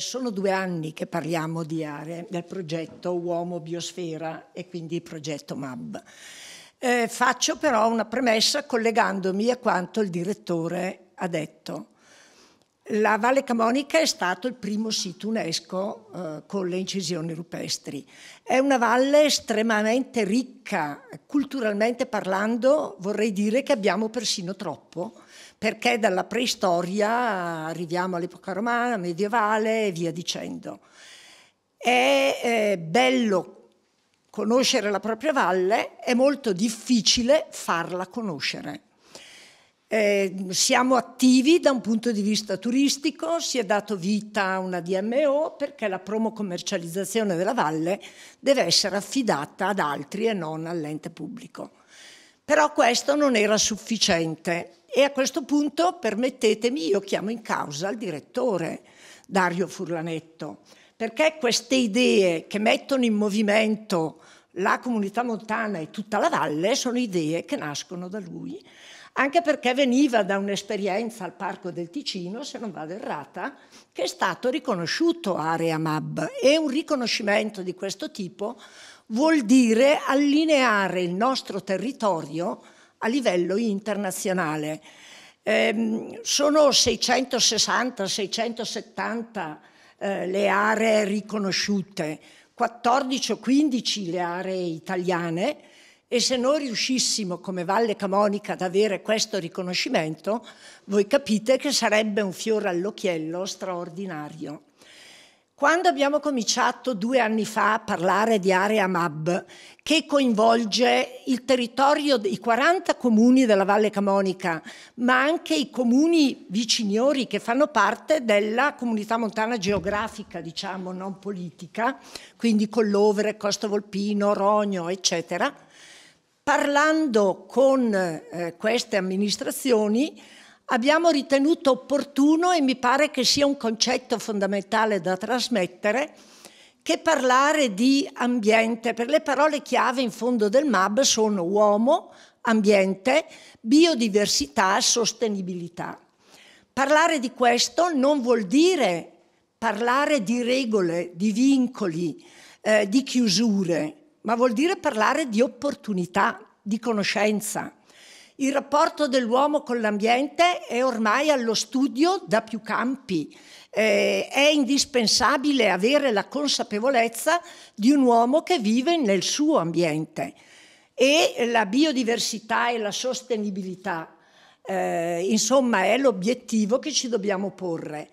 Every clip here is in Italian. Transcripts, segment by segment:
sono due anni che parliamo di aree, del progetto Uomo Biosfera e quindi progetto MAB. Eh, faccio però una premessa collegandomi a quanto il direttore ha detto. La Valle Camonica è stato il primo sito UNESCO eh, con le incisioni rupestri. È una valle estremamente ricca, culturalmente parlando vorrei dire che abbiamo persino troppo perché dalla preistoria arriviamo all'epoca romana, medievale e via dicendo. È eh, bello conoscere la propria valle, è molto difficile farla conoscere. Eh, siamo attivi da un punto di vista turistico, si è dato vita a una DMO perché la promocommercializzazione della valle deve essere affidata ad altri e non all'ente pubblico. Però questo non era sufficiente. E a questo punto, permettetemi, io chiamo in causa il direttore Dario Furlanetto, perché queste idee che mettono in movimento la comunità montana e tutta la valle sono idee che nascono da lui, anche perché veniva da un'esperienza al Parco del Ticino, se non vado errata, che è stato riconosciuto area MAB e un riconoscimento di questo tipo vuol dire allineare il nostro territorio a livello internazionale. Eh, sono 660-670 eh, le aree riconosciute, 14 o 15 le aree italiane e se noi riuscissimo come Valle Camonica ad avere questo riconoscimento, voi capite che sarebbe un fiore all'occhiello straordinario. Quando abbiamo cominciato due anni fa a parlare di area MAB, che coinvolge il territorio, i 40 comuni della Valle Camonica, ma anche i comuni viciniori che fanno parte della comunità montana geografica, diciamo, non politica, quindi Collovere, Costa Volpino, Rogno, eccetera, parlando con eh, queste amministrazioni abbiamo ritenuto opportuno e mi pare che sia un concetto fondamentale da trasmettere che parlare di ambiente, per le parole chiave in fondo del MAB sono uomo, ambiente, biodiversità, sostenibilità. Parlare di questo non vuol dire parlare di regole, di vincoli, eh, di chiusure, ma vuol dire parlare di opportunità, di conoscenza. Il rapporto dell'uomo con l'ambiente è ormai allo studio da più campi. Eh, è indispensabile avere la consapevolezza di un uomo che vive nel suo ambiente e la biodiversità e la sostenibilità, eh, insomma, è l'obiettivo che ci dobbiamo porre.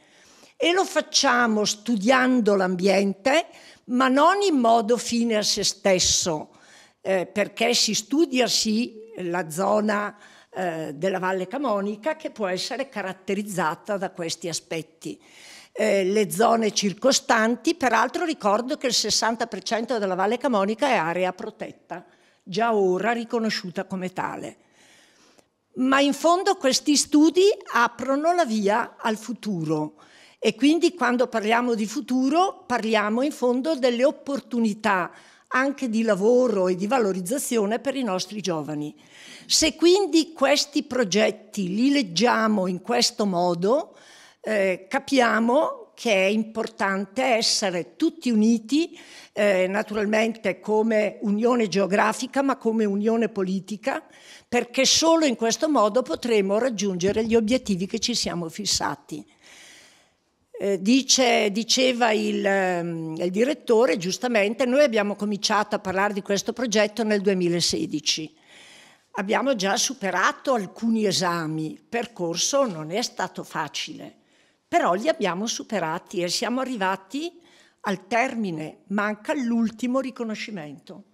E lo facciamo studiando l'ambiente, ma non in modo fine a se stesso, eh, perché si studia sì la zona eh, della Valle Camonica che può essere caratterizzata da questi aspetti. Eh, le zone circostanti, peraltro ricordo che il 60% della Valle Camonica è area protetta, già ora riconosciuta come tale. Ma in fondo questi studi aprono la via al futuro e quindi quando parliamo di futuro parliamo in fondo delle opportunità anche di lavoro e di valorizzazione per i nostri giovani. Se quindi questi progetti li leggiamo in questo modo, eh, capiamo che è importante essere tutti uniti, eh, naturalmente come unione geografica, ma come unione politica, perché solo in questo modo potremo raggiungere gli obiettivi che ci siamo fissati. Eh, dice, diceva il, ehm, il direttore, giustamente, noi abbiamo cominciato a parlare di questo progetto nel 2016 abbiamo già superato alcuni esami, il percorso non è stato facile, però li abbiamo superati e siamo arrivati al termine, manca l'ultimo riconoscimento,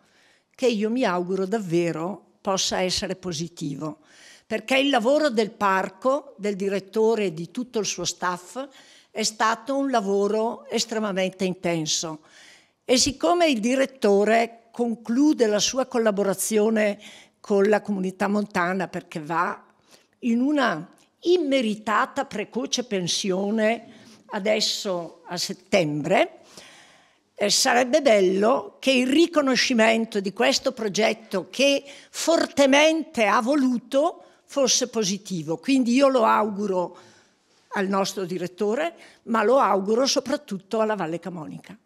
che io mi auguro davvero possa essere positivo, perché il lavoro del parco, del direttore e di tutto il suo staff è stato un lavoro estremamente intenso e siccome il direttore conclude la sua collaborazione con la comunità montana perché va in una immeritata precoce pensione adesso a settembre, eh, sarebbe bello che il riconoscimento di questo progetto che fortemente ha voluto fosse positivo. Quindi io lo auguro al nostro direttore, ma lo auguro soprattutto alla Valle Camonica.